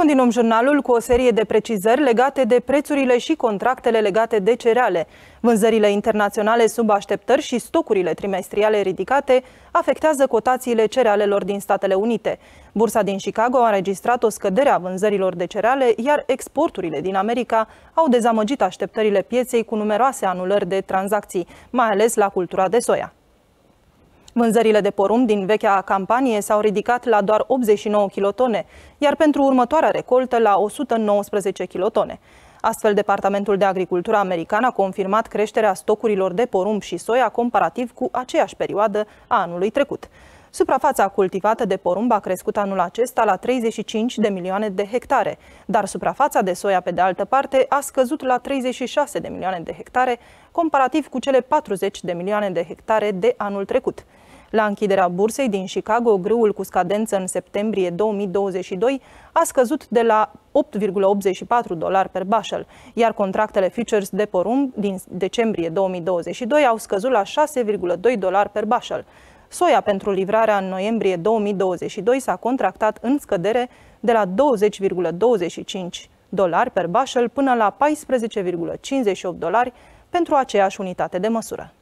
Continuăm jurnalul cu o serie de precizări legate de prețurile și contractele legate de cereale. Vânzările internaționale sub așteptări și stocurile trimestriale ridicate afectează cotațiile cerealelor din Statele Unite. Bursa din Chicago a înregistrat o scădere a vânzărilor de cereale, iar exporturile din America au dezamăgit așteptările pieței cu numeroase anulări de tranzacții, mai ales la cultura de soia. Vânzările de porumb din vechea campanie s-au ridicat la doar 89 kilotone, iar pentru următoarea recoltă la 119 kilotone. Astfel, Departamentul de Agricultură american a confirmat creșterea stocurilor de porumb și soia comparativ cu aceeași perioadă a anului trecut. Suprafața cultivată de porumb a crescut anul acesta la 35 de milioane de hectare, dar suprafața de soia, pe de altă parte, a scăzut la 36 de milioane de hectare, comparativ cu cele 40 de milioane de hectare de anul trecut. La închiderea bursei din Chicago, grâul cu scadență în septembrie 2022 a scăzut de la 8,84 dolari per bushel, iar contractele futures de porumb din decembrie 2022 au scăzut la 6,2 dolari per bushel. Soia pentru livrarea în noiembrie 2022 s-a contractat în scădere de la 20,25 dolari per bașel până la 14,58 dolari pentru aceeași unitate de măsură.